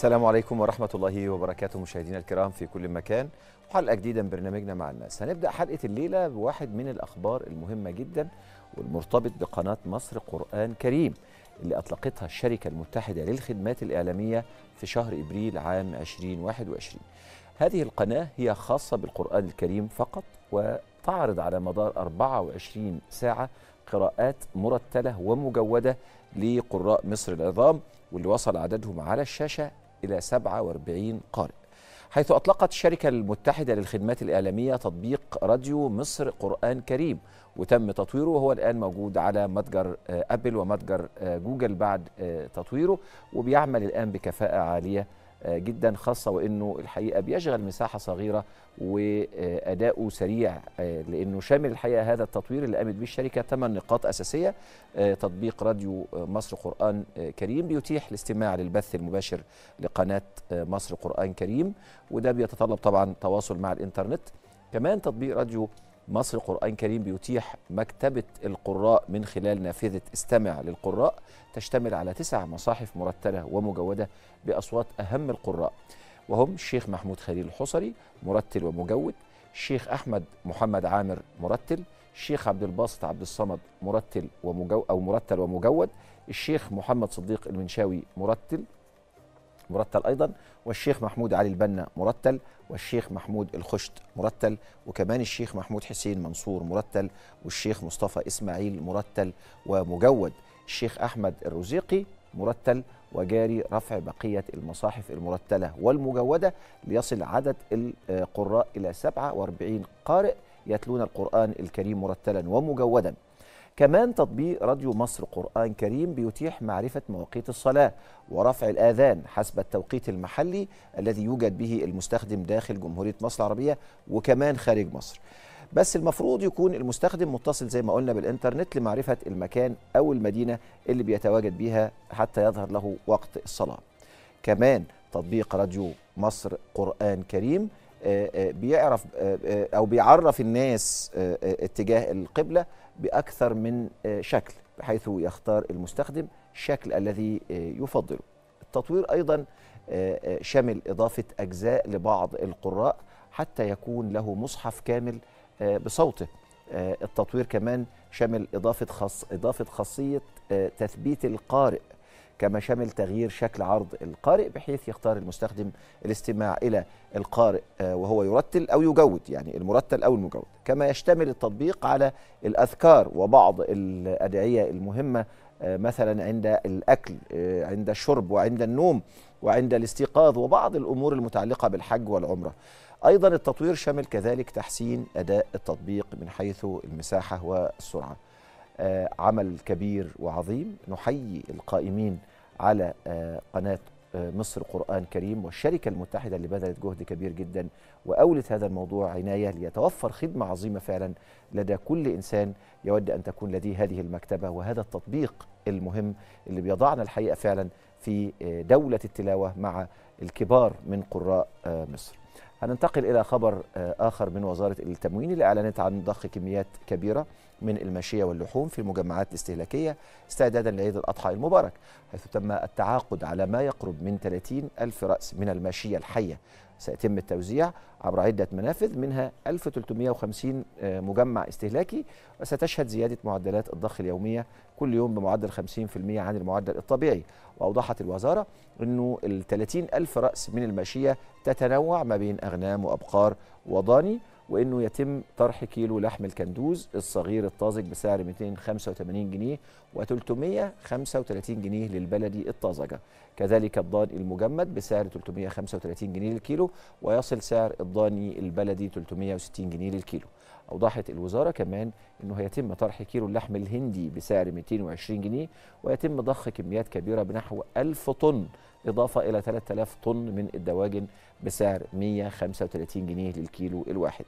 السلام عليكم ورحمة الله وبركاته مشاهدينا الكرام في كل مكان وحلقة جديدة من برنامجنا مع الناس هنبدأ حلقة الليلة بواحد من الأخبار المهمة جدا والمرتبط بقناة مصر قرآن كريم اللي أطلقتها الشركة المتحدة للخدمات الإعلامية في شهر إبريل عام 2021 هذه القناة هي خاصة بالقرآن الكريم فقط وتعرض على مدار 24 ساعة قراءات مرتلة ومجودة لقراء مصر العظام واللي وصل عددهم على الشاشة إلى 47 قارئ حيث أطلقت الشركة المتحدة للخدمات الإعلامية تطبيق راديو مصر قرآن كريم وتم تطويره وهو الآن موجود على متجر آه، أبل ومتجر آه، جوجل بعد آه، تطويره وبيعمل الآن بكفاءة عالية آه، جدا خاصة وأنه الحقيقة بيشغل مساحة صغيرة وأداؤه سريع آه، لأنه شامل الحقيقة هذا التطوير اللي قامت به الشركة ثمان نقاط أساسية آه، تطبيق راديو مصر قرآن كريم بيتيح الاستماع للبث المباشر لقناة مصر قرآن كريم وده بيتطلب طبعا تواصل مع الإنترنت كمان تطبيق راديو مصر قرآن كريم بيتيح مكتبة القراء من خلال نافذة استمع للقراء تشتمل على تسع مصاحف مرتلة ومجودة بأصوات أهم القراء وهم الشيخ محمود خليل الحصري مرتل ومجود الشيخ أحمد محمد عامر مرتل الشيخ عبد الباسط عبد الصمد مرتل ومجو أو مرتل ومجود الشيخ محمد صديق المنشاوي مرتل مرتل أيضا والشيخ محمود علي البنا مرتل والشيخ محمود الخشت مرتل وكمان الشيخ محمود حسين منصور مرتل والشيخ مصطفى إسماعيل مرتل ومجود الشيخ أحمد الرزيقي مرتل وجاري رفع بقية المصاحف المرتلة والمجودة ليصل عدد القراء إلى 47 قارئ يتلون القرآن الكريم مرتلا ومجودا كمان تطبيق راديو مصر قرآن كريم بيتيح معرفة مواقيت الصلاة ورفع الآذان حسب التوقيت المحلي الذي يوجد به المستخدم داخل جمهورية مصر العربية وكمان خارج مصر بس المفروض يكون المستخدم متصل زي ما قلنا بالإنترنت لمعرفة المكان أو المدينة اللي بيتواجد بيها حتى يظهر له وقت الصلاة كمان تطبيق راديو مصر قرآن كريم آه، آه، بيعرف آه، او بيعرف الناس اتجاه القبله باكثر من شكل بحيث يختار المستخدم الشكل الذي يفضله التطوير ايضا شمل اضافه اجزاء لبعض القراء حتى يكون له مصحف كامل بصوته التطوير كمان شمل اضافه خاص اضافه خاصيه تثبيت القارئ كما شمل تغيير شكل عرض القارئ بحيث يختار المستخدم الاستماع إلى القارئ آه، وهو يرتل أو يجود يعني المرتل أو المجود كما يشتمل التطبيق على الأذكار وبعض الأدعية المهمة آه، مثلا عند الأكل آه، عند الشرب وعند النوم وعند الاستيقاظ وبعض الأمور المتعلقة بالحج والعمرة أيضا التطوير شمل كذلك تحسين أداء التطبيق من حيث المساحة والسرعة آه، عمل كبير وعظيم نحيي القائمين على آه، قناة آه، مصر قرآن كريم والشركة المتحدة اللي بذلت جهد كبير جدا وأولت هذا الموضوع عناية ليتوفر خدمة عظيمة فعلا لدى كل إنسان يود أن تكون لديه هذه المكتبة وهذا التطبيق المهم اللي بيضعنا الحقيقة فعلا في دولة التلاوة مع الكبار من قراء مصر هننتقل إلى خبر آه، آخر من وزارة التموين اللي أعلنت عن ضخ كميات كبيرة من الماشية واللحوم في المجمعات الاستهلاكية استعدادا لعيد الأضحى المبارك حيث تم التعاقد على ما يقرب من 30 ألف رأس من الماشية الحية سيتم التوزيع عبر عدة منافذ منها 1350 آه، مجمع استهلاكي وستشهد زيادة معدلات الضخ اليومية كل يوم بمعدل 50% عن المعدل الطبيعي وأوضحت الوزارة أنه ال 30 ألف رأس من الماشية تتنوع ما بين أغنام وأبقار وضاني وانه يتم طرح كيلو لحم الكندوز الصغير الطازج بسعر 285 جنيه و335 جنيه للبلدي الطازجه كذلك الضان المجمد بسعر 335 جنيه للكيلو ويصل سعر الضاني البلدي 360 جنيه للكيلو أوضحت الوزارة كمان أنه هيتم طرح كيلو اللحم الهندي بسعر 220 جنيه ويتم ضخ كميات كبيرة بنحو 1000 طن إضافة إلى 3000 طن من الدواجن بسعر 135 جنيه للكيلو الواحد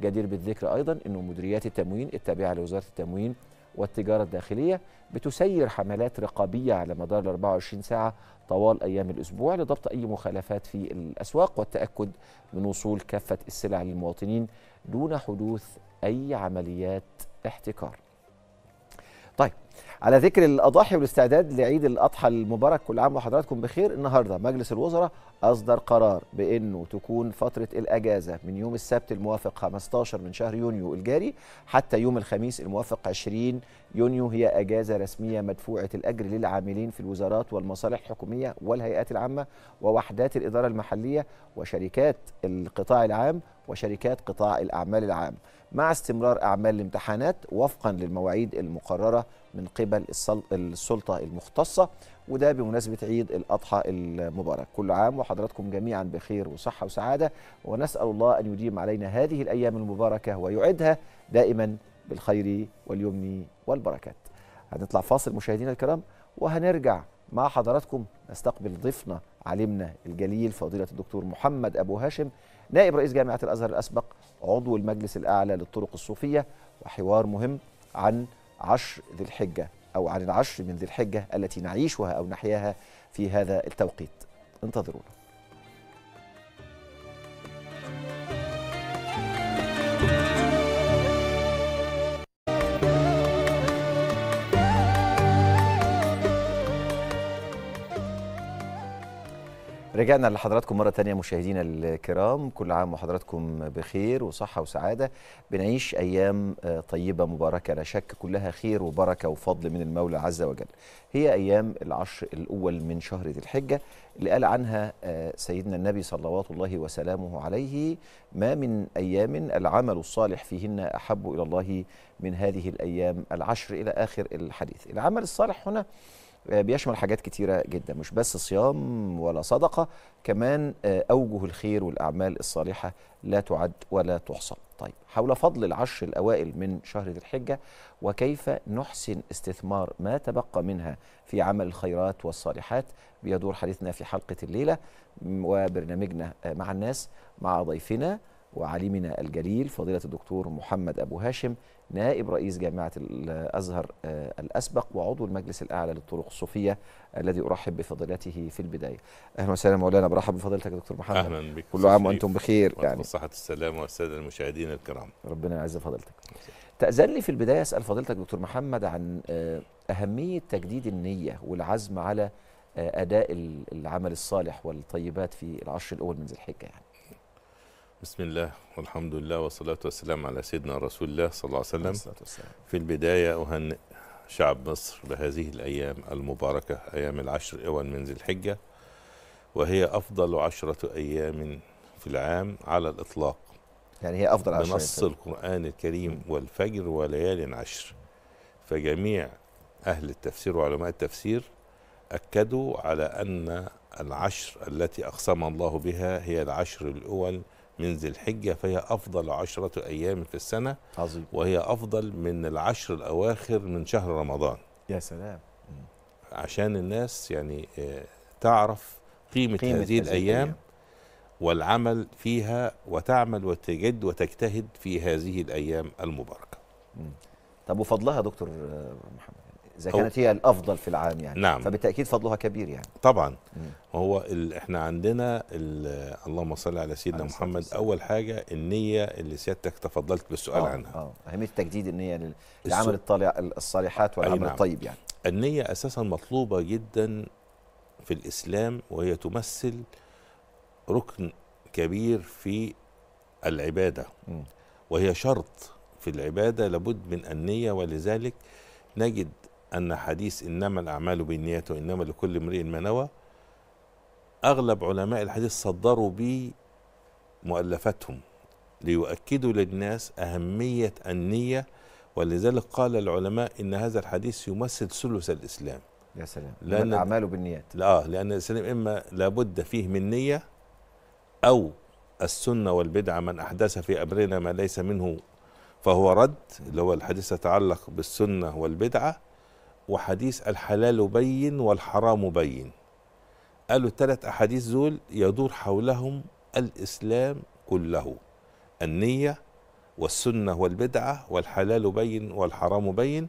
جدير بالذكر أيضا أنه مديريات التموين التابعة لوزارة التموين والتجارة الداخلية بتسير حملات رقابية على مدار ال 24 ساعة طوال أيام الأسبوع لضبط أي مخالفات في الأسواق والتأكد من وصول كافة السلع للمواطنين دون حدوث أي عمليات احتكار طيب على ذكر الاضاحي والاستعداد لعيد الاضحى المبارك كل عام وحضراتكم بخير النهارده مجلس الوزراء اصدر قرار بانه تكون فتره الاجازه من يوم السبت الموافق 15 من شهر يونيو الجاري حتى يوم الخميس الموافق 20 يونيو هي اجازه رسميه مدفوعه الاجر للعاملين في الوزارات والمصالح الحكوميه والهيئات العامه ووحدات الاداره المحليه وشركات القطاع العام وشركات قطاع الاعمال العام مع استمرار اعمال الامتحانات وفقا للمواعيد المقرره من قبل السلطة المختصة وده بمناسبة عيد الأضحى المبارك كل عام وحضراتكم جميعا بخير وصحة وسعادة ونسأل الله أن يديم علينا هذه الأيام المباركة ويعدها دائما بالخير واليمن والبركات هنطلع فاصل مشاهدينا الكرام وهنرجع مع حضراتكم نستقبل ضيفنا علمنا الجليل فضيلة الدكتور محمد أبو هاشم نائب رئيس جامعة الأزهر الأسبق عضو المجلس الأعلى للطرق الصوفية وحوار مهم عن عشر ذي الحجة أو عن العشر من ذي الحجة التي نعيشها أو نحياها في هذا التوقيت انتظرونا رجعنا لحضراتكم مرة تانية مشاهدينا الكرام كل عام وحضراتكم بخير وصحة وسعادة بنعيش أيام آه، طيبة مباركة لا شك كلها خير وبركة وفضل من المولى عز وجل هي أيام العشر الأول من شهر ذي الحجة اللي قال عنها آه، سيدنا النبي صلوات الله وسلامه عليه ما من أيام العمل الصالح فيهن أحب إلى الله من هذه الأيام العشر إلى آخر الحديث العمل الصالح هنا آه، بيشمل حاجات كتيرة جدا مش بس صيام ولا صدقة كمان آه، أوجه الخير والأعمال الصالحة لا تعد ولا تحصى طيب حول فضل العشر الأوائل من شهر ذي الحجة وكيف نحسن استثمار ما تبقى منها في عمل الخيرات والصالحات بيدور حديثنا في حلقة الليلة وبرنامجنا آه، مع الناس مع ضيفنا وعليمنا الجليل فضيلة الدكتور محمد أبو هاشم نائب رئيس جامعة الأزهر آه، الأسبق وعضو المجلس الأعلى للطرق الصوفية الذي أرحب بفضيلته في البداية أهلا وسهلا مولانا برحب بفضيلتك يا دكتور محمد أهلا بك كل عام وأنتم بخير يعني صحة السلام والسادة المشاهدين الكرام ربنا يعز فضيلتك تأذن لي في البداية أسأل فضيلتك دكتور محمد عن آه، أهمية تجديد النية والعزم على آه، أداء العمل الصالح والطيبات في العشر الأول من ذي الحجة يعني بسم الله والحمد لله والصلاة والسلام على سيدنا رسول الله صلى الله عليه وسلم في البداية أهنئ شعب مصر بهذه الأيام المباركة أيام العشر أول من ذي الحجة وهي أفضل عشرة أيام في العام على الإطلاق يعني هي أفضل عشرة بنص القرآن الكريم والفجر وليال عشر فجميع أهل التفسير وعلماء التفسير أكدوا على أن العشر التي أقسم الله بها هي العشر الأول من ذي الحجة فهي أفضل عشرة أيام في السنة عظيم وهي أفضل من العشر الأواخر من شهر رمضان يا سلام عشان الناس يعني آه، تعرف قيمة, قيمة هذه الأيام الايام والعمل فيها وتعمل وتجد وتجتهد في هذه الأيام المباركة طب وفضلها دكتور آه، محمد اذا كانت هي الافضل في العام يعني نعم فبالتاكيد فضلها كبير يعني طبعا هو احنا عندنا اللهم صل على سيدنا محمد السلام. اول حاجه النيه اللي سيادتك تفضلت بالسؤال أوه. عنها أوه. اهميه تجديد النيه للعمل الطالع الصالحات والعمل نعم. الطيب يعني النيه اساسا مطلوبه جدا في الاسلام وهي تمثل ركن كبير في العباده مم. وهي شرط في العباده لابد من النيه ولذلك نجد أن حديث إنما الأعمال بالنيات وإنما لكل امرئ ما نوى أغلب علماء الحديث صدروا به مؤلفاتهم ليؤكدوا للناس أهمية النية ولذلك قال العلماء إن هذا الحديث يمثل ثلث الإسلام يا سلام لأن الأعمال بالنيات لا لأن الإسلام إما لابد فيه من نية أو السنة والبدعة من أحدث في أمرنا ما ليس منه فهو رد اللي هو الحديث يتعلق بالسنة والبدعة وحديث الحلال بين والحرام بين قالوا الثلاث أحاديث دول يدور حولهم الإسلام كله النية والسنة والبدعة والحلال بين والحرام بين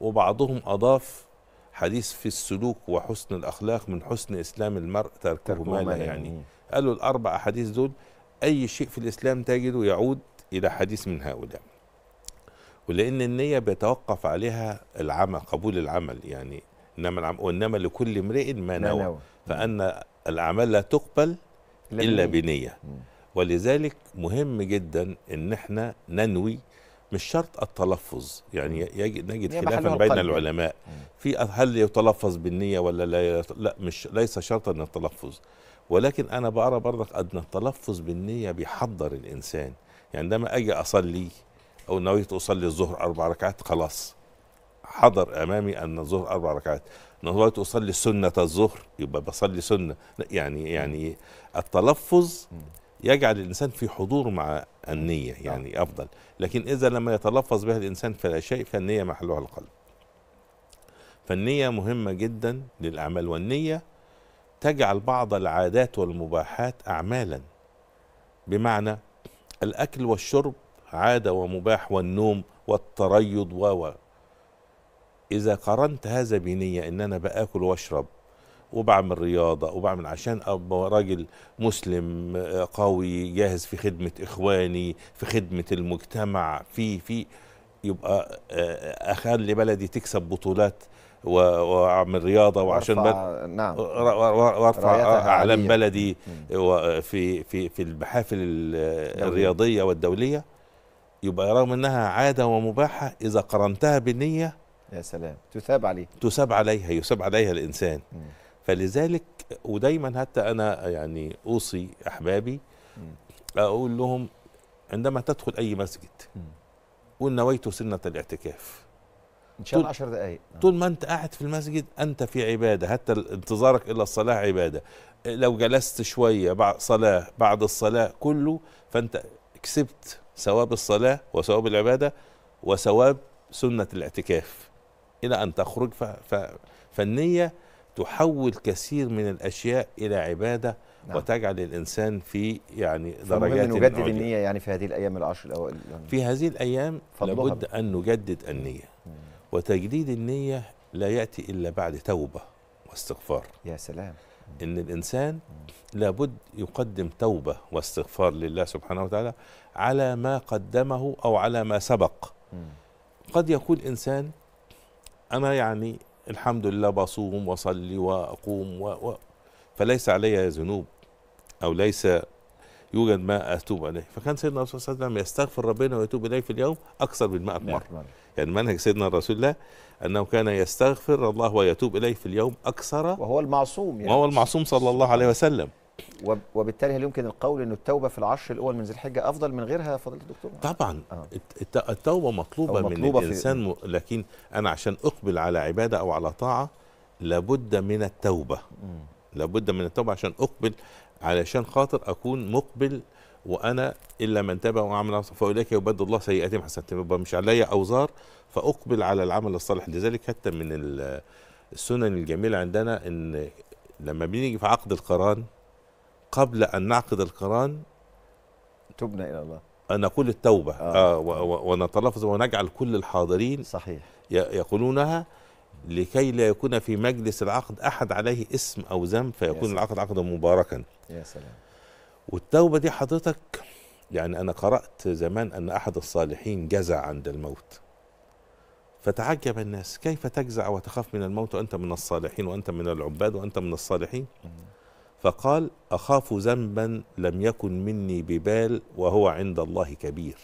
وبعضهم أضاف حديث في السلوك وحسن الأخلاق من حسن إسلام المرء تركه ما لا يعني. يعني قالوا الأربع أحاديث دول أي شيء في الإسلام تجده يعود إلى حديث من هؤلاء ولان النيه بيتوقف عليها العمل قبول العمل يعني انما وانما لكل امرئ ما نوى فان الاعمال لا تقبل الا بنيه ولذلك مهم جدا ان احنا ننوي مش شرط التلفظ يعني يجد نجد خلافا بين العلماء في هل يتلفظ بالنيه ولا لا لا مش ليس شرطا التلفظ ولكن انا بقرا برضك ان التلفظ بالنيه بيحضر الانسان يعني عندما اجي اصلي او نويت اصلي الظهر اربع ركعات خلاص حضر امامي ان الظهر اربع ركعات نويت اصلي سنه الظهر يبقى بصلي سنه يعني يعني التلفظ يجعل الانسان في حضور مع النيه نعم. يعني افضل لكن اذا لما يتلفظ بها الانسان فلا شيء فالنيه محلها القلب فالنيه مهمه جدا للاعمال والنيه تجعل بعض العادات والمباحات اعمالا بمعنى الاكل والشرب عادة ومباح والنوم والتريض و إذا قارنت هذا بنية إن أنا بآكل وأشرب وبعمل رياضة وبعمل عشان أبقى راجل مسلم آه، قوي جاهز في خدمة إخواني في خدمة المجتمع في في يبقى آه، أخلي بلدي تكسب بطولات واعمل رياضه وعشان وارفع بل... نعم وارفع اعلام بلدي في في في المحافل الرياضيه والدوليه يبقى رغم انها عاده ومباحه اذا قرنتها بالنيه يا سلام تثاب عليها تثاب عليها يثاب عليها الانسان م. فلذلك ودايما حتى انا يعني اوصي احبابي م. اقول لهم عندما تدخل اي مسجد قول قل نويت سنه الاعتكاف ان شاء الله 10 دقائق نعم. طول ما انت قاعد في المسجد انت في عباده حتى انتظارك الى الصلاه عباده لو جلست شويه بعد صلاه بعد الصلاه كله فانت كسبت ثواب الصلاة وثواب العبادة وثواب سنة الاعتكاف إلى أن تخرج ف... ف... فالنية تحول كثير من الأشياء إلى عبادة نعم. وتجعل الإنسان في يعني درجات نجدد عجل. النية يعني في هذه الأيام العشر الأوائل في هذه الأيام لابد أن نجدد النية مم. وتجديد النية لا يأتي إلا بعد توبة واستغفار يا سلام ان الانسان لابد يقدم توبه واستغفار لله سبحانه وتعالى على ما قدمه أو على ما سبق قد يكون إنسان أنا يعني الحمد لله بصوم وصلي وأقوم و... و... فليس علي ذنوب أو ليس يوجد ما أتوب عليه فكان سيدنا الرسول صلى الله عليه وسلم يستغفر ربنا ويتوب إليه في اليوم أكثر من 100 مرة نعم، نعم. يعني منهج سيدنا الرسول الله أنه كان يستغفر الله ويتوب إليه في اليوم أكثر وهو المعصوم يعني وهو المعصوم صلى الله عليه وسلم وبالتالي هل يمكن القول أن التوبة في العشر الأول من ذي الحجة أفضل من غيرها فضيلة الدكتور؟ طبعا آه. التوبة مطلوبة, مطلوبة من الإنسان م... لكن أنا عشان أقبل على عبادة أو على طاعة لابد من التوبة م. لابد من التوبة عشان أقبل علشان خاطر أكون مقبل وانا الا من تاب وعمل فاولئك يبدل الله سيئاتهم حسنات يبقى مش عليا اوزار فاقبل على العمل الصالح لذلك حتى من السنن الجميله عندنا ان لما بنيجي في عقد القران قبل أن نعقد القران تبنى إلى الله أن نقول التوبة آه. آه ونتلفظ ونجعل كل الحاضرين صحيح يقولونها لكي لا يكون في مجلس العقد أحد عليه اسم أو ذنب فيكون العقد عقدا مباركا يا سلام والتوبة دي حضرتك يعني أنا قرأت زمان أن أحد الصالحين جزع عند الموت فتعجب الناس كيف تجزع وتخاف من الموت وأنت من الصالحين وأنت من العباد وأنت من الصالحين فقال أخاف ذنبا لم يكن مني ببال وهو عند الله كبير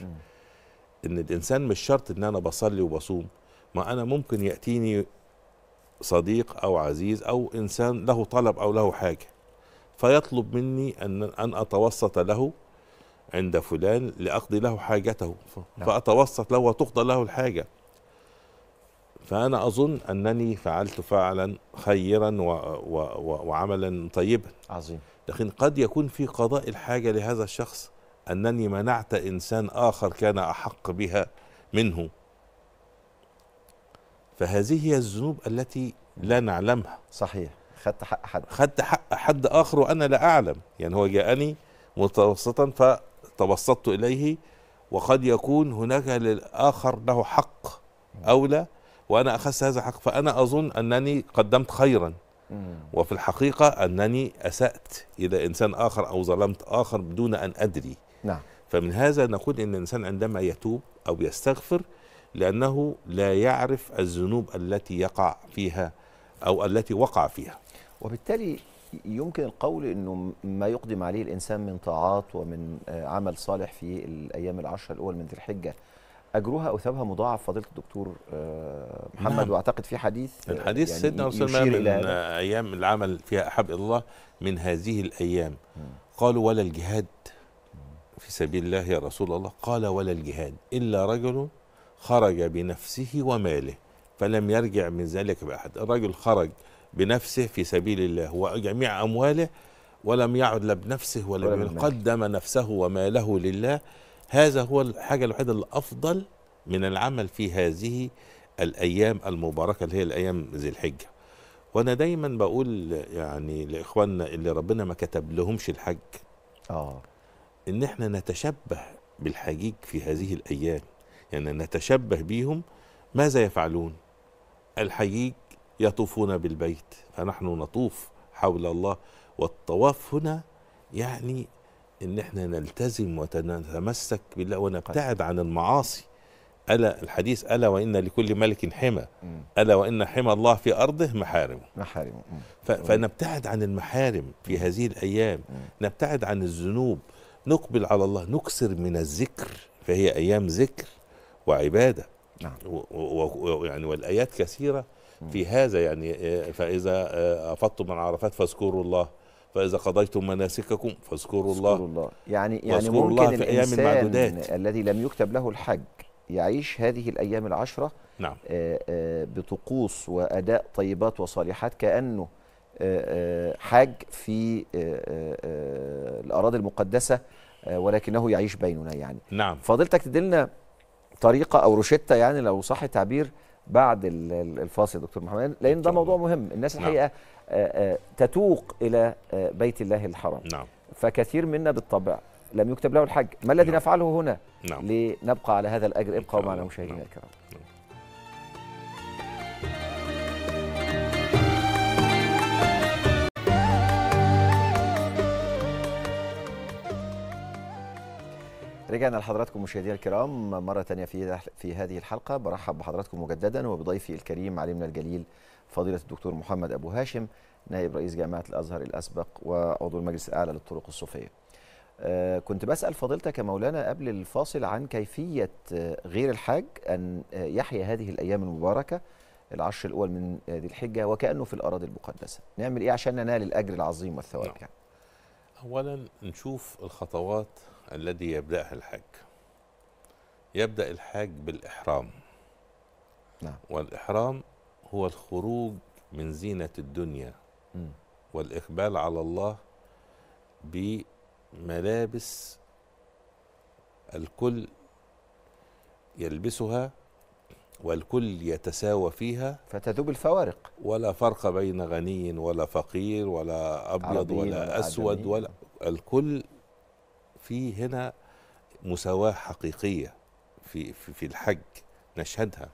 إن الإنسان مش شرط إن أنا بصلي وبصوم ما أنا ممكن يأتيني صديق أو عزيز أو إنسان له طلب أو له حاجة فيطلب مني أن أن أتوسط له عند فلان لأقضي له حاجته نعم. فأتوسط له وتقضى له الحاجة فأنا أظن أنني فعلت فعلا خيرا و و و وعملا طيبا عظيم لكن قد يكون في قضاء الحاجة لهذا الشخص أنني منعت إنسان آخر كان أحق بها منه فهذه هي الذنوب التي لا نعلمها صحيح خدت حق حد خدت حق حد آخر وأنا لا أعلم يعني هو جاءني متوسطا فتوسطت إليه وقد يكون هناك للآخر له حق أولى لا وأنا أخذت هذا الحق فأنا أظن أنني قدمت خيرا وفي الحقيقة أنني أسأت إلى إنسان آخر أو ظلمت آخر دون أن أدري نعم. فمن هذا نقول إن الإنسان عندما يتوب أو يستغفر لأنه لا يعرف الذنوب التي يقع فيها أو التي وقع فيها وبالتالي يمكن القول أنه ما يقدم عليه الإنسان من طاعات ومن آه، عمل صالح في الأيام العشر الأول من ذي الحجة اجرها او ثوابها مضاعف فضيله الدكتور آه، محمد نعم. واعتقد في حديث آه، الحديث يعني سيدنا رسول الله من ايام العمل فيها احب الله من هذه الايام قالوا ولا الجهاد في سبيل الله يا رسول الله قال ولا الجهاد الا رجل خرج بنفسه وماله فلم يرجع من ذلك باحد الرجل خرج بنفسه في سبيل الله وجميع امواله ولم يعد لا بنفسه ولا, ولا قدم نفسه وماله لله هذا هو الحاجة الوحيدة الأفضل من العمل في هذه الأيام المباركة اللي هي الأيام ذي الحجة وأنا دايما بقول يعني لإخواننا اللي ربنا ما كتب لهمش الحج آه إن إحنا نتشبه بالحجيج في هذه الأيام يعني نتشبه بيهم ماذا يفعلون الحجيج يطوفون بالبيت فنحن نطوف حول الله والطواف هنا يعني ان احنا نلتزم ونتمسك بالله ونبتعد عن المعاصي الا الحديث الا وان لكل ملك حمى الا وان حمى الله في ارضه محارمه محارمه طيب. فنبتعد عن المحارم في هذه الايام نبتعد عن الذنوب نقبل على الله نكثر من الذكر فهي ايام ذكر وعباده نعم ويعني والايات كثيره في هذا يعني آه، فاذا آه، افضتم من عرفات فاذكروا الله فاذا قضيتم مناسككم فاذكروا الله الله يعني يعني ممكن الله في أيام المعدودات الذي لم يكتب له الحج يعيش هذه الايام العشره نعم آآ آه، آآ آه، بطقوس واداء طيبات وصالحات كانه آه، حاج في الاراضي المقدسه ولكنه يعيش بيننا يعني نعم فضيلتك تدلنا طريقه او روشته يعني لو صح التعبير بعد الفاصل يا دكتور محمد لان ده موضوع مهم الناس نعم. الحقيقه نعم. آه، آه، تتوق إلى آه، بيت الله الحرام نعم. فكثير منا بالطبع لم يكتب له الحج ما الذي نعم. نفعله هنا نعم. لنبقى على هذا الأجر ابقوا معنا مشاهدينا نعم. الكرام نعم. رجعنا لحضراتكم مشاهدينا الكرام مرة ثانية في في هذه الحلقة برحب بحضراتكم مجددا وبضيفي الكريم علي من الجليل فضيلة الدكتور محمد أبو هاشم نائب رئيس جامعة الأزهر الأسبق وعضو المجلس الأعلى للطرق الصوفية آه، كنت بسأل فضيلتك مولانا قبل الفاصل عن كيفية آه، غير الحاج أن آه، يحيا هذه الأيام المباركة العشر الأول من ذي الحجة وكأنه في الأراضي المقدسة نعمل إيه عشان ننال الأجر العظيم والثواب نعم. يعني أولا نشوف الخطوات التي يبدأها الحاج يبدأ الحاج بالإحرام نعم. والإحرام هو الخروج من زينة الدنيا والإقبال على الله بملابس الكل يلبسها والكل يتساوى فيها فتذوب الفوارق ولا فرق بين غني ولا فقير ولا أبيض ولا, أسود ولا الكل في هنا مساواة حقيقية في, في, في الحج نشهدها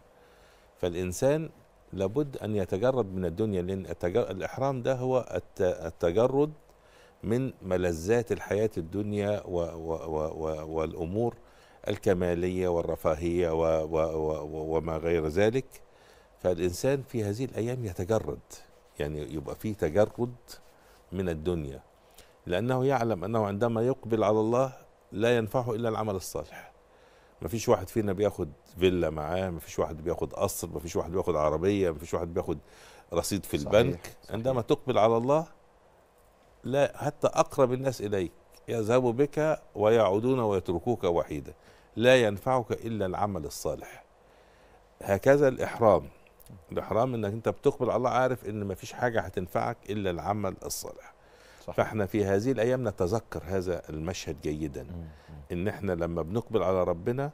فالإنسان لابد أن يتجرد من الدنيا لأن الإحرام ده هو التجرد من ملذات الحياة الدنيا و و و والأمور الكمالية والرفاهية و و و وما غير ذلك فالإنسان في هذه الأيام يتجرد يعني يبقى فيه تجرد من الدنيا لأنه يعلم أنه عندما يقبل على الله لا ينفعه إلا العمل الصالح ما فيش واحد فينا بياخد فيلا معاه ما فيش واحد بياخد قصر ما فيش واحد بياخد عربيه ما فيش واحد بياخد رصيد في صحيح البنك صحيح. عندما تقبل على الله لا حتى اقرب الناس اليك يذهبوا بك ويعودون ويتركوك وحيدا لا ينفعك الا العمل الصالح هكذا الاحرام الاحرام انك انت بتقبل على الله عارف ان ما فيش حاجه هتنفعك الا العمل الصالح صح. فاحنا في هذه الايام نتذكر هذا المشهد جيدا ان احنا لما بنقبل على ربنا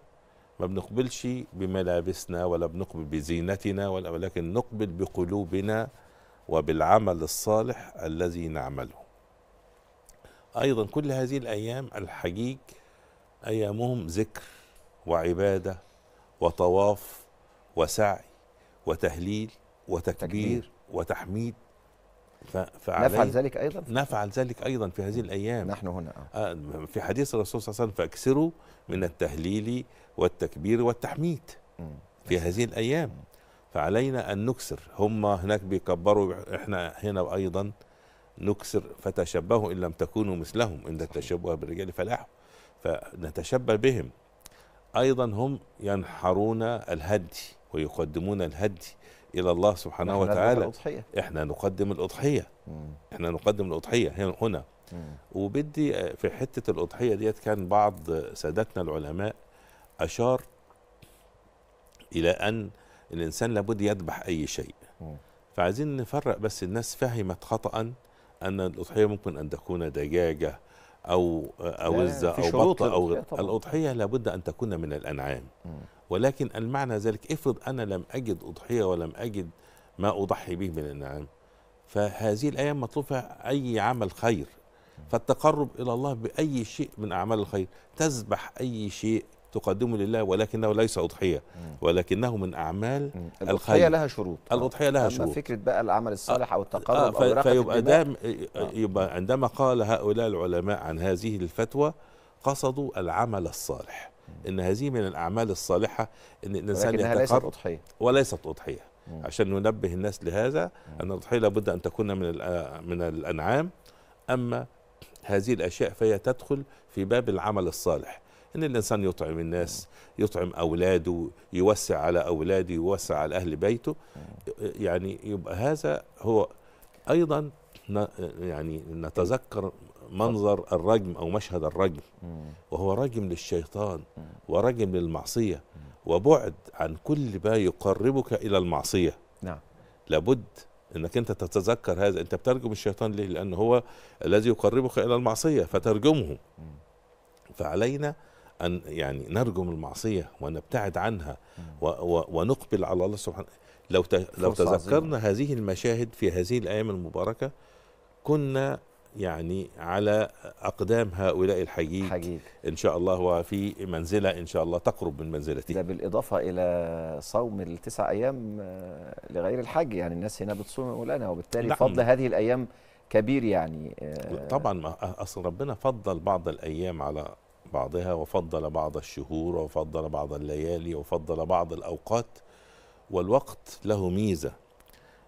ما بنقبلش بملابسنا ولا بنقبل بزينتنا ولا ولكن نقبل بقلوبنا وبالعمل الصالح الذي نعمله ايضا كل هذه الايام الحجيج ايامهم ذكر وعباده وطواف وسعي وتهليل وتكبير وتحميد نفعل ذلك ايضا نفعل ذلك ايضا في هذه الايام نحن هنا آه. آه. في حديث الرسول صلى الله عليه وسلم فاكثروا من التهليل والتكبير والتحميد في هذه الايام فعلينا ان نكسر هم هناك بيكبروا احنا هنا ايضا نكسر فتشبهوا ان لم تكونوا مثلهم ان التشبه بالرجال فلاحوا فنتشبه بهم ايضا هم ينحرون الهدي ويقدمون الهدي الى الله سبحانه وتعالى احنا نقدم الاضحيه احنا نقدم الاضحيه هنا وبدي آه، في حته الاضحيه ديت كان بعض سادتنا العلماء اشار الى ان الانسان لابد يذبح اي شيء فعايزين نفرق بس الناس فهمت خطا ان الاضحيه ممكن ان تكون دجاجه او اوزه او بط او الاضحيه لابد ان تكون من الانعام ولكن المعنى ذلك افرض أنا لم أجد أضحية ولم أجد ما أضحي به من النعم فهذه الأيام مطلوب فيها أي عمل خير فالتقرب إلى الله بأي شيء من أعمال الخير تذبح أي شيء تقدمه لله ولكنه ليس أضحية ولكنه من أعمال الخير الأضحية لها شروط آه. الأضحية لها شروط فكرة بقى العمل الصالح آه. أو التقرب آه، أو فيبقى دام يبقى عندما قال هؤلاء العلماء عن هذه الفتوى قصدوا العمل الصالح ان هذه من الاعمال الصالحه ان الانسان يتقرب ليست وليست اضحيه عشان ننبه الناس لهذا ان الاضحيه لابد ان تكون من من الانعام اما هذه الاشياء فهي تدخل في باب العمل الصالح ان الانسان يطعم الناس يطعم اولاده يوسع على اولاده يوسع على اهل بيته يعني يبقى هذا هو ايضا يعني نتذكر منظر الرجم أو مشهد الرجم وهو رجم للشيطان ورجم للمعصية وبعد عن كل ما يقربك إلى المعصية نعم لابد انك انت تتذكر هذا انت بترجم الشيطان ليه لان هو الذي يقربك الى المعصيه فترجمه فعلينا ان يعني نرجم المعصيه ونبتعد عنها و و ونقبل على الله سبحانه لو لو تذكرنا عظيمة. هذه المشاهد في هذه الايام المباركه كنا يعني على اقدام هؤلاء الحجيج حجيج. ان شاء الله وفي منزله ان شاء الله تقرب من منزلته ده بالاضافه الى صوم التسع ايام آه، لغير الحج يعني الناس هنا بتصوم لنا وبالتالي نعم. فضل هذه الايام كبير يعني آه، طبعا اصل ربنا فضل بعض الايام على بعضها وفضل بعض الشهور وفضل بعض الليالي وفضل بعض الاوقات والوقت له ميزه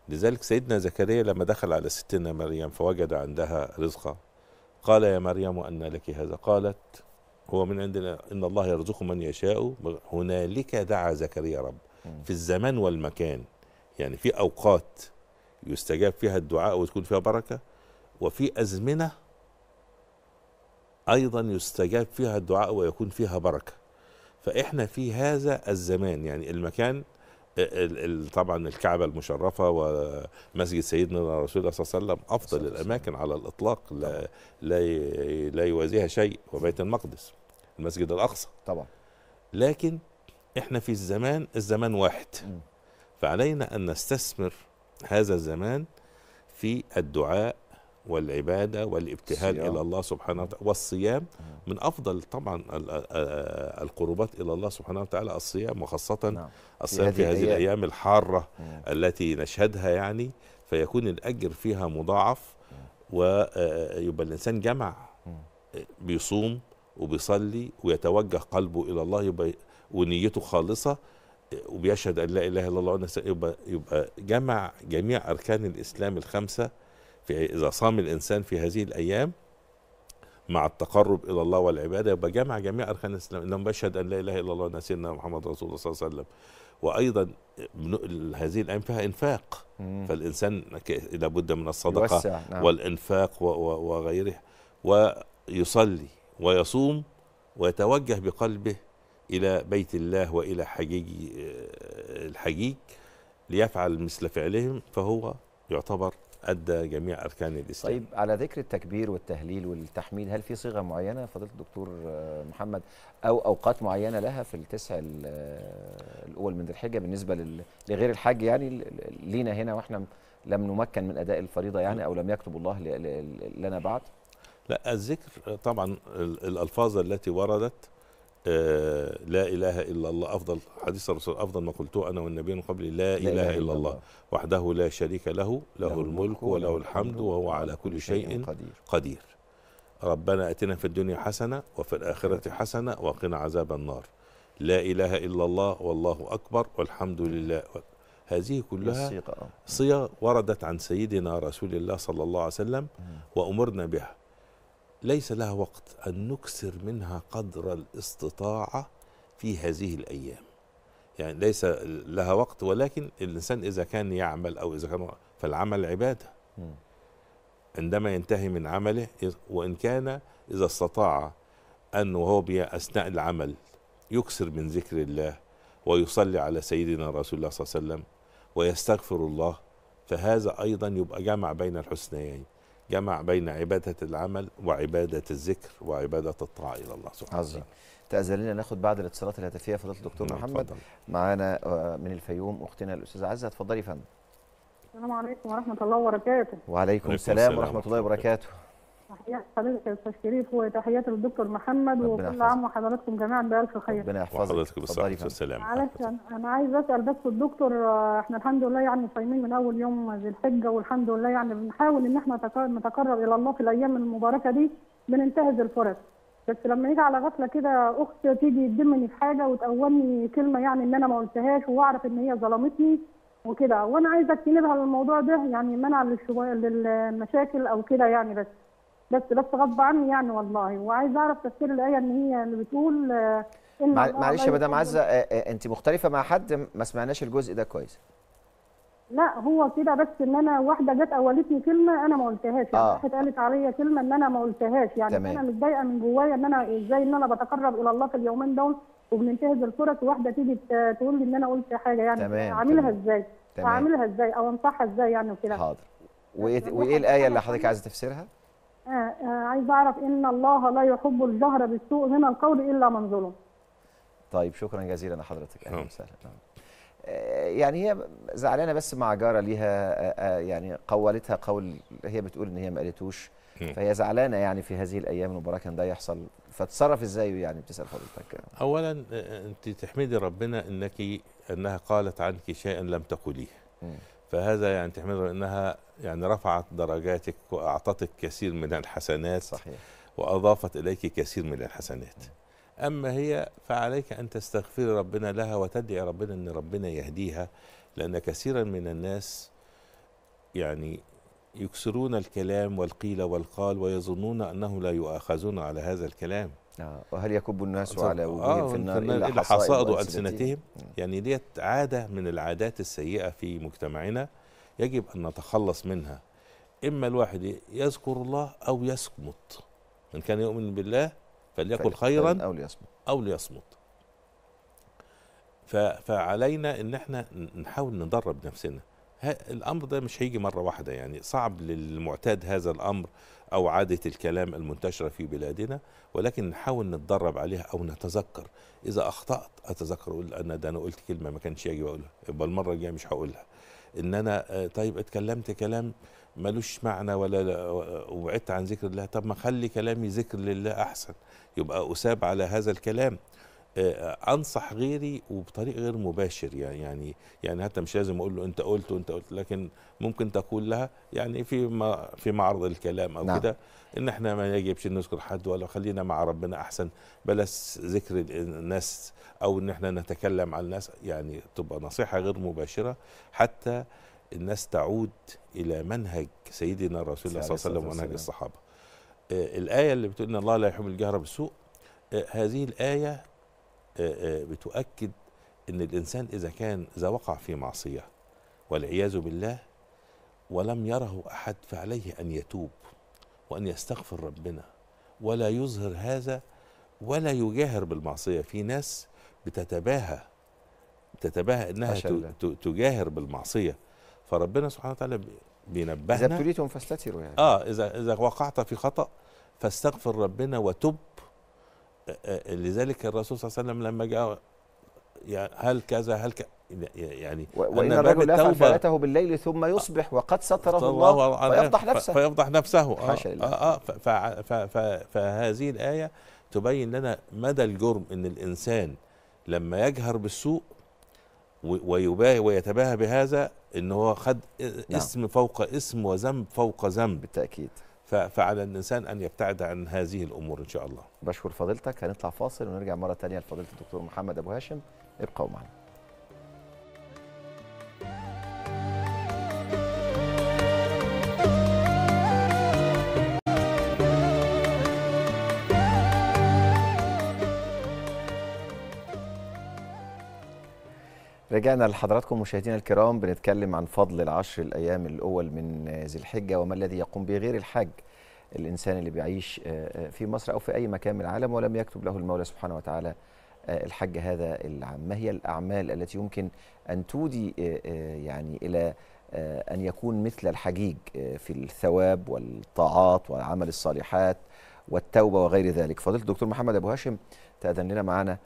لذلك سيدنا زكريا لما دخل على ستنا مريم فوجد عندها رزقا قال يا مريم أن لك هذا قالت هو من عندنا إن الله يرزق من يشاء هنالك دعا زكريا رب في الزمان والمكان يعني في أوقات يستجاب فيها الدعاء وتكون فيها بركة وفي أزمنة أيضا يستجاب فيها الدعاء ويكون فيها بركة فإحنا في هذا الزمان يعني المكان طبعا الكعبه المشرفه ومسجد سيدنا رسول الله صلى الله عليه وسلم افضل الاماكن على الاطلاق لا لا, لا يوازيها شيء وبيت المقدس المسجد الاقصى طبعا لكن احنا في الزمان الزمان واحد فعلينا ان نستثمر هذا الزمان في الدعاء والعبادة والابتهال الصيام. إلى الله سبحانه وتعالى والصيام من أفضل طبعا القربات إلى الله سبحانه وتعالى الصيام وخاصة نعم. الصيام في هذه الأيام الحارة نعم. التي نشهدها يعني فيكون الأجر فيها مضاعف ويبقى آه، الإنسان جمع بيصوم وبيصلي ويتوجه قلبه إلى الله يبقى ونيته خالصة وبيشهد أن لا إله إلا الله يبقى, يبقى جمع جميع أركان الإسلام الخمسة في إذا صام الإنسان في هذه الأيام مع التقرب إلى الله والعبادة يبقى جمع جميع أركان الإسلام إنما بشهد أن لا إله إلا الله أن سيدنا محمد رسول الله صلى الله عليه وسلم وأيضا هذه الأيام فيها إنفاق فالإنسان لابد من الصدقة نعم. والإنفاق وغيره ويصلي ويصوم ويتوجه بقلبه إلى بيت الله وإلى حجيج آه، الحجيج ليفعل مثل فعلهم فهو يعتبر أدى جميع أركان الإسلام طيب على ذكر التكبير والتهليل والتحميل هل في صيغة معينة فضيلة الدكتور آه، محمد أو أوقات معينة لها في التسع آه، الأول من ذي الحجة بالنسبة لغير الحج يعني لينا هنا وإحنا لم نمكن من أداء الفريضة يعني أو لم يكتب الله لنا بعد لا الذكر طبعا الألفاظ التي وردت آه، لا اله الا الله افضل حديث الرسول افضل ما قلته انا والنبي من قبل لا اله الا الله وحده لا شريك له له الملك وله الحمد وهو على كل شيء قدير ربنا اتنا في الدنيا حسنه وفي الاخره نعم. حسنه وقنا عذاب النار لا اله الا الله والله اكبر والحمد لله هذه كلها صيغ وردت عن سيدنا رسول الله صلى الله عليه وسلم وامرنا بها ليس لها وقت أن نكسر منها قدر الاستطاعة في هذه الأيام يعني ليس لها وقت ولكن الإنسان إذا كان يعمل أو إذا كان فالعمل عبادة عندما ينتهي من عمله وإن كان إذا استطاع أن وهو أثناء العمل يكسر من ذكر الله ويصلي على سيدنا رسول الله صلى الله عليه وسلم ويستغفر الله فهذا أيضا يبقى جمع بين الحسنيين جمع بين عبادة العمل وعبادة الذكر وعبادة الطاعة إلى الله سبحانه وتعالى تأذن لنا ناخد بعد الاتصالات الهاتفية فضيلة الدكتور نعم، محمد معانا آه، من الفيوم أختنا الأستاذة عزة اتفضلي يا فندم السلام عليكم ورحمة الله وبركاته وعليكم السلام ورحمة الله وبركاته تحيات حضرتك يا استاذ شريف وتحيات الدكتور محمد وكل عام وحضراتكم جميعا بالف خير ربنا يحفظك وحضرتك بالصحه والسلامه معلش انا عايز اسال بس الدكتور آه، احنا الحمد لله يعني صايمين من اول يوم ذي الحجه والحمد لله يعني بنحاول ان احنا نتقرب الى الله في الايام المباركه دي بننتهز الفرص بس لما يجي على غفله كده اختي تيجي تدمني في حاجه وتقولني كلمه يعني ان انا ما قلتهاش واعرف ان هي ظلمتني وكده وانا عايزه اجتنبها للموضوع ده يعني منع للمشاكل او كده يعني بس بس بس غصب عني يعني والله وعايز اعرف تفسير الايه ان هي اللي بتقول آه، إن معلش يا مدام عزه آه، آه، انت مختلفه مع حد ما سمعناش الجزء ده كويس لا هو كده بس ان انا واحده جت قولتني كلمه انا ما قلتهاش يعني آه. راحت قالت عليا كلمه ان انا ما قلتهاش يعني تمام. انا متضايقه من جوايا ان انا ازاي ان انا بتقرب الى الله في اليومين دول وبننتهز الفرص واحده تيجي تقول لي ان انا قلت حاجه يعني تمام. اعملها ازاي؟ تمام. اعملها ازاي او انصحها ازاي يعني وكده حاضر وايه وايه الايه اللي حضرتك عايزه تفسرها آه، آه، عايز اعرف ان الله لا يحب الجهر بالسوء من القول الا من ظلم طيب شكرا جزيلا لحضرتك اهلا نعم. وسهلا نعم. آه، يعني هي زعلانه بس مع جاره ليها يعني قولتها قول هي بتقول ان هي ما قالتوش نعم. فهي زعلانه يعني في هذه الايام المباراه كان ده يحصل فتصرف ازاي يعني بتسال حضرتك اولا انت تحمدي ربنا انك انها قالت عنك شيئا لم تقوليه فهذا يعني تحمدها انها يعني رفعت درجاتك واعطتك كثير من الحسنات صحيح واضافت اليك كثير من الحسنات اما هي فعليك ان تستغفري ربنا لها وتدعي ربنا ان ربنا يهديها لان كثيرا من الناس يعني يكسرون الكلام والقيل والقال ويظنون انه لا يؤاخذون على هذا الكلام آه. وهل يكب الناس على وجوههم آه، في النار إلا, حصائد, حصائد ألسنتهم يعني ديت عادة من العادات السيئة في مجتمعنا يجب أن نتخلص منها إما الواحد يذكر الله أو يصمت من كان يؤمن بالله فليقل خيرا أو ليصمت أو ليصمت فعلينا ان احنا نحاول ندرب نفسنا الامر ده مش هيجي مره واحده يعني صعب للمعتاد هذا الامر أو عادة الكلام المنتشرة في بلادنا ولكن نحاول نتدرب عليها أو نتذكر إذا أخطأت أتذكر أقول أن ده أنا قلت كلمة ما كانش يجب أقولها يبقى المرة الجاية مش هقولها إن أنا آه، طيب اتكلمت كلام ملوش معنى ولا وبعدت عن ذكر الله طب ما خلي كلامي ذكر لله أحسن يبقى أساب على هذا الكلام آه، انصح غيري وبطريق غير مباشر يعني،, يعني يعني حتى مش لازم اقول له انت قلت وانت قلت لكن ممكن تقول لها يعني في ما في معرض الكلام او نعم. كده ان احنا ما يجبش نذكر حد ولا خلينا مع ربنا احسن بلاش ذكر الناس او ان احنا نتكلم على الناس يعني تبقى نصيحه غير مباشره حتى الناس تعود الى منهج سيدنا رسول الله صلى الله عليه وسلم ومنهج الصحابه آه الايه اللي بتقول ان الله لا يحب الجهر بالسوء آه هذه الايه آه، آه، بتؤكد ان الانسان اذا كان اذا وقع في معصيه والعياذ بالله ولم يره احد فعليه ان يتوب وان يستغفر ربنا ولا يظهر هذا ولا يجاهر بالمعصيه في ناس بتتباهى تتباهى انها تجاهر بالمعصيه فربنا سبحانه وتعالى بينبهنا اذا ابتليتم فاستتروا يعني اه اذا اذا وقعت في خطا فاستغفر ربنا وتب لذلك الرسول صلى الله عليه وسلم لما جاء يعني هل كذا هل كذا يعني وان الرجل لا فعلته بالليل ثم يصبح وقد ستره الله, الله نفسه فيفضح نفسه آه, آه, آه فهذه الايه تبين لنا مدى الجرم ان الانسان لما يجهر بالسوء ويباهي ويتباهى بهذا ان هو خد نعم. اسم نعم. فوق اسم وذنب فوق ذنب بالتاكيد فعلى الإنسان أن يبتعد عن هذه الأمور إن شاء الله بشكر فضيلتك هنطلع فاصل ونرجع مرة تانية لفضيلة الدكتور محمد أبو هاشم ابقوا معنا رجعنا لحضراتكم مشاهدينا الكرام بنتكلم عن فضل العشر الايام الاول من ذي الحجه وما الذي يقوم به غير الحاج الانسان اللي بيعيش آه، آه، في مصر او في اي مكان من العالم ولم يكتب له المولى سبحانه وتعالى آه، الحج هذا العام ما هي الاعمال التي يمكن ان تودي يعني الى ان يكون مثل الحجيج في الثواب والطاعات وعمل الصالحات والتوبه وغير ذلك فضيله الدكتور محمد ابو هاشم تاذن لنا معنا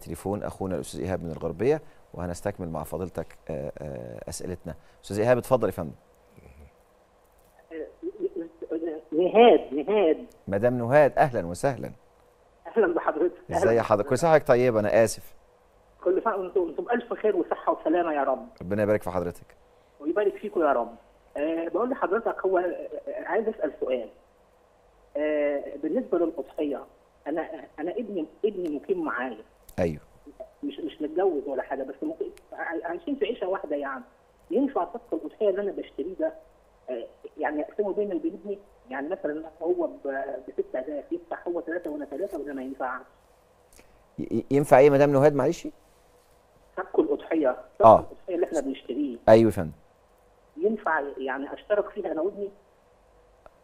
تليفون اخونا الاستاذ ايهاب من الغربيه وهنستكمل مع فضيلتك آه، آه، اسئلتنا استاذ ايهاب اتفضل يا فندم نهاد نهاد مدام نهاد اهلا وسهلا اهلا بحضرتك ازي حضرتك كل سنه طيب انا اسف كل سنه وانتم بالف خير وصحه وسلامه يا رب ربنا يبارك في حضرتك ويبارك فيكم يا رب أه بقول لحضرتك هو آه، عايز اسال سؤال أه بالنسبه للاضحيه انا انا ابني ابني مقيم معايا ايوه مش مش متجوز ولا حاجه بس ممكن عايشين في عيشه واحده يعني ينفع سقف الاضحيه اللي انا بشتريه ده آه، يعني اقسمه بين البنين يعني مثلا هو ب 6000 يدفع هو ثلاثه وانا ثلاثه ولا ما ينفعش؟ ينفع ايه مدام نهاد معلش؟ سبك الاضحيه سبك آه. الاضحيه اللي احنا بنشتريه ايوه فهمت ينفع يعني اشترك فيها انا وابني؟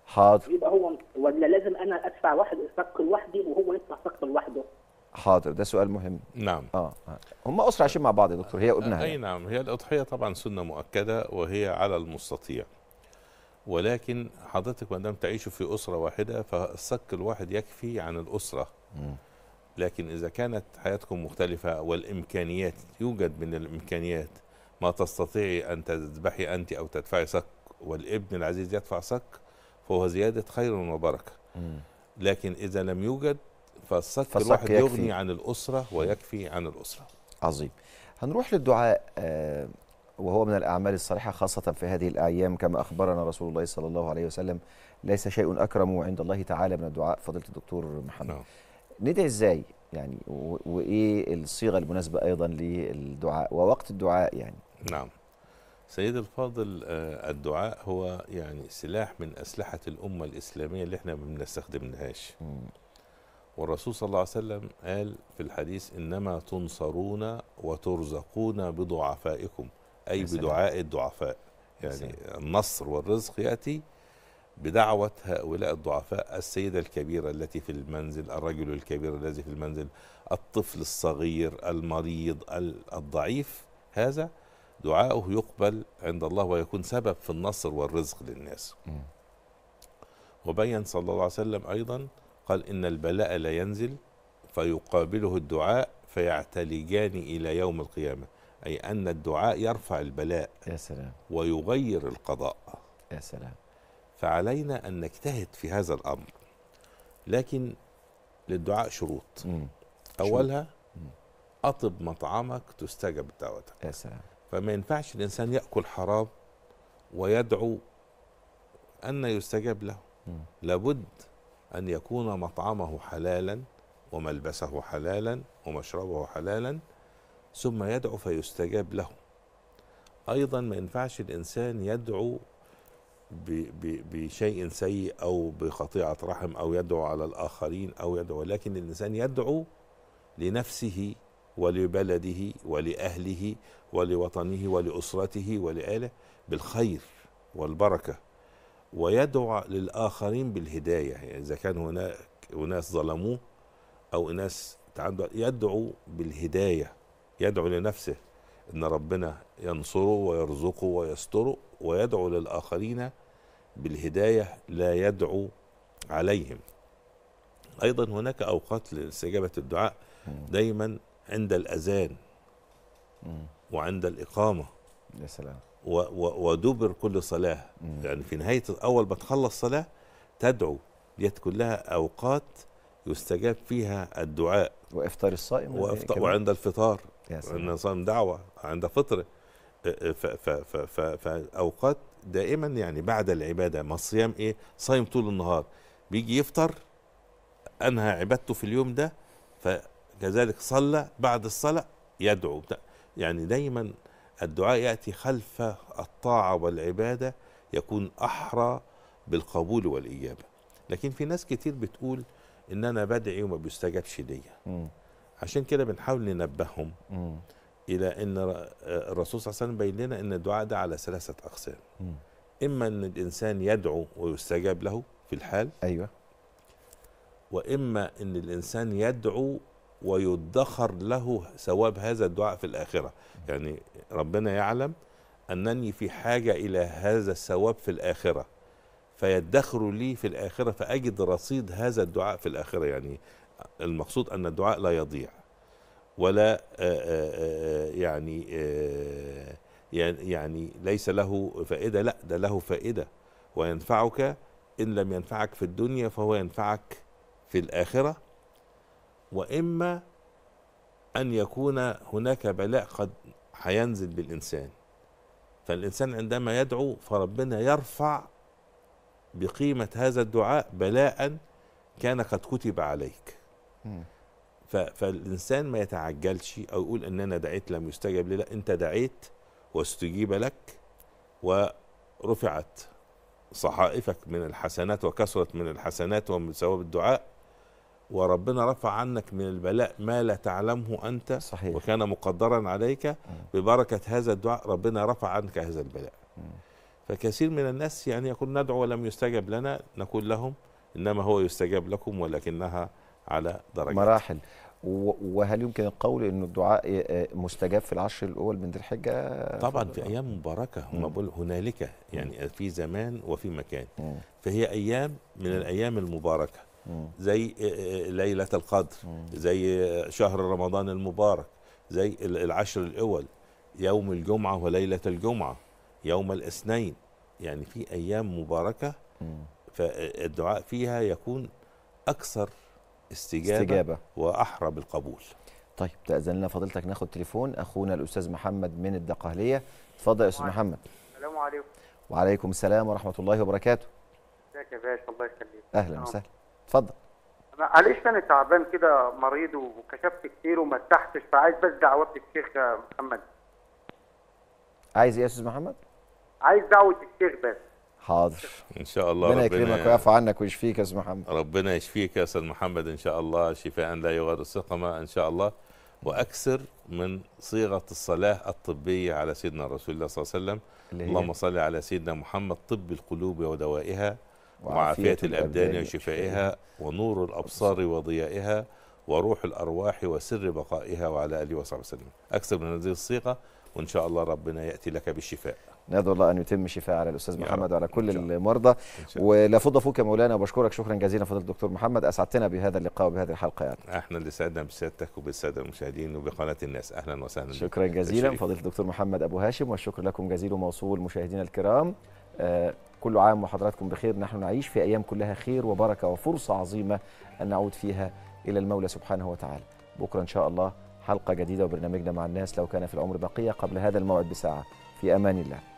حاضر يبقى هو ولا لازم انا ادفع واحد سبك لوحدي وهو يدفع سبك لوحده؟ حاضر ده سؤال مهم نعم اه, آه. هم اسره عايشين مع بعض يا دكتور هي وابنها اي يعني. نعم هي الاضحيه طبعا سنه مؤكده وهي على المستطيع ولكن حضرتك ما دام تعيشوا في اسره واحده فالصك الواحد يكفي عن الاسره لكن اذا كانت حياتكم مختلفه والامكانيات يوجد من الامكانيات ما تستطيعي ان تذبحي انت او تدفعي صك والابن العزيز يدفع صك فهو زياده خير وبركه لكن اذا لم يوجد فالصك الواحد يكفي. يغني عن الأسرة ويكفي عن الأسرة عظيم هنروح للدعاء آه، وهو من الأعمال الصالحة خاصة في هذه الأيام كما أخبرنا رسول الله صلى الله عليه وسلم ليس شيء أكرم عند الله تعالى من الدعاء فضيلة الدكتور محمد نعم. ندعي إزاي يعني وإيه الصيغة المناسبة أيضا للدعاء ووقت الدعاء يعني نعم سيد الفاضل آه، الدعاء هو يعني سلاح من أسلحة الأمة الإسلامية اللي احنا ما بنستخدمناهاش والرسول صلى الله عليه وسلم قال في الحديث إنما تنصرون وترزقون بضعفائكم أي بدعاء الضعفاء يعني النصر والرزق يأتي بدعوة هؤلاء الضعفاء السيدة الكبيرة التي في المنزل الرجل الكبير الذي في المنزل الطفل الصغير المريض الضعيف هذا دعاؤه يقبل عند الله ويكون سبب في النصر والرزق للناس وبين صلى الله عليه وسلم أيضا قال إن البلاء لا ينزل فيقابله الدعاء فيعتلجان إلى يوم القيامة أي أن الدعاء يرفع البلاء يا سلام ويغير القضاء يا سلام فعلينا أن نجتهد في هذا الأمر لكن للدعاء شروط مم. أولها أطب مطعمك تستجب دعوتك يا سلام فما ينفعش الإنسان يأكل حرام ويدعو أن يستجاب له مم. لابد ان يكون مطعمه حلالا وملبسه حلالا ومشربه حلالا ثم يدعو فيستجاب له ايضا ما ينفعش الانسان يدعو بشيء سيء او بقطيعه رحم او يدعو على الاخرين او يدعو لكن الانسان يدعو لنفسه ولبلده ولاهله ولوطنه ولاسرته ولاله بالخير والبركه ويدعو للآخرين بالهداية يعني إذا كان هناك أناس ظلموه أو أناس يدعو بالهداية يدعو لنفسه إن ربنا ينصره ويرزقه ويستره ويدعو للآخرين بالهداية لا يدعو عليهم أيضا هناك أوقات لاستجابة الدعاء دايما عند الأذان وعند الإقامة يا سلام ودبر كل صلاة يعني في نهاية أول ما تخلص صلاة تدعو ديت كلها أوقات يستجاب فيها الدعاء وإفطار الصائم إيه وإفطار وعند الفطار عند صائم دعوة عند فطر فأوقات دائما يعني بعد العبادة ما الصيام إيه صايم طول النهار بيجي يفطر أنهى عبادته في اليوم ده فكذلك صلى بعد الصلاة يدعو يعني دايما الدعاء يأتي خلف الطاعة والعبادة يكون أحرى بالقبول والإجابة لكن في ناس كتير بتقول إن أنا بدعي وما بيستجابش ليا عشان كده بنحاول ننبههم إلى أن الرسول صلى الله عليه وسلم بين لنا أن الدعاء ده على ثلاثة أقسام إما أن الإنسان يدعو ويستجاب له في الحال أيوة وإما أن الإنسان يدعو ويدخر له ثواب هذا الدعاء في الآخرة يعني ربنا يعلم أنني في حاجة إلى هذا الثواب في الآخرة فيدخر لي في الآخرة فأجد رصيد هذا الدعاء في الآخرة يعني المقصود أن الدعاء لا يضيع ولا آه، آه، آه، يعني،, يعني يعني ليس له فائدة لا ده له فائدة وينفعك إن لم ينفعك في الدنيا فهو ينفعك في الآخرة واما ان يكون هناك بلاء قد هينزل بالانسان فالانسان عندما يدعو فربنا يرفع بقيمه هذا الدعاء بلاء كان قد كتب عليك فالانسان ما يتعجلش او يقول ان انا دعيت لم يستجب لي لا انت دعيت واستجيب لك ورفعت صحائفك من الحسنات وكثرت من الحسنات ومن ثواب الدعاء وربنا رفع عنك من البلاء ما لا تعلمه أنت صحيح. وكان مقدرا عليك ببركة هذا الدعاء ربنا رفع عنك هذا البلاء فكثير من الناس يعني يقول ندعو ولم يستجب لنا نقول لهم إنما هو يستجاب لكم ولكنها على درجات مراحل وهل يمكن القول أن الدعاء آه، مستجاب في العشر الأول من ذي الحجة؟ طبعا في أيام مباركة هم بقول هنالك يعني في زمان وفي مكان فهي أيام من الأيام المباركة زي ليلة القدر زي شهر رمضان المبارك زي العشر الأول يوم الجمعة وليلة الجمعة يوم الاثنين يعني في أيام مباركة فالدعاء فيها يكون أكثر استجابة, استجابة. وأحرى بالقبول طيب تأذن لنا فضلتك ناخد تليفون أخونا الأستاذ محمد من الدقهلية اتفضل يا أستاذ محمد السلام عليكم وعليكم السلام ورحمة الله وبركاته ازيك يا باشا الله يخليك أهلا وسهلا اتفضل معلش انا تعبان كده مريض وكشفت كتير وما ارتحتش فعايز بس دعوه الشيخ محمد عايز ايه يا استاذ محمد؟ عايز دعوه الشيخ بس حاضر ان شاء الله ربنا يكرمك ويعفو عنك ويشفيك يا استاذ محمد ربنا يشفيك يا استاذ محمد ان شاء الله شفاء لا يغادر سقما ان شاء الله واكثر من صيغه الصلاه الطبيه على سيدنا رسول الله صلى الله عليه وسلم اللهم صل على سيدنا محمد طب القلوب ودوائها وعافية الأبدان وشفائها ونور الأبصار وضيائها وروح الأرواح وسر بقائها وعلى آله وصحبه وسلم أكثر من هذه الصيغة وإن شاء الله ربنا يأتي لك بالشفاء ندعو الله ان يتم الشفاء على الاستاذ محمد وعلى كل المرضى ولا فضه فوك يا مولانا وبشكرك شكرا جزيلا فضيله الدكتور محمد اسعدتنا بهذا اللقاء وبهذه الحلقه يعني. احنا اللي سعدنا بسيادتك وبالساده المشاهدين وبقناه الناس اهلا وسهلا شكرا جزيلا فضيله الدكتور محمد ابو هاشم والشكر لكم جزيل موصول مشاهدينا الكرام آه، كل عام وحضراتكم بخير نحن نعيش في أيام كلها خير وبركة وفرصة عظيمة أن نعود فيها إلى المولى سبحانه وتعالى بكرة إن شاء الله حلقة جديدة وبرنامجنا مع الناس لو كان في العمر بقية قبل هذا الموعد بساعة في أمان الله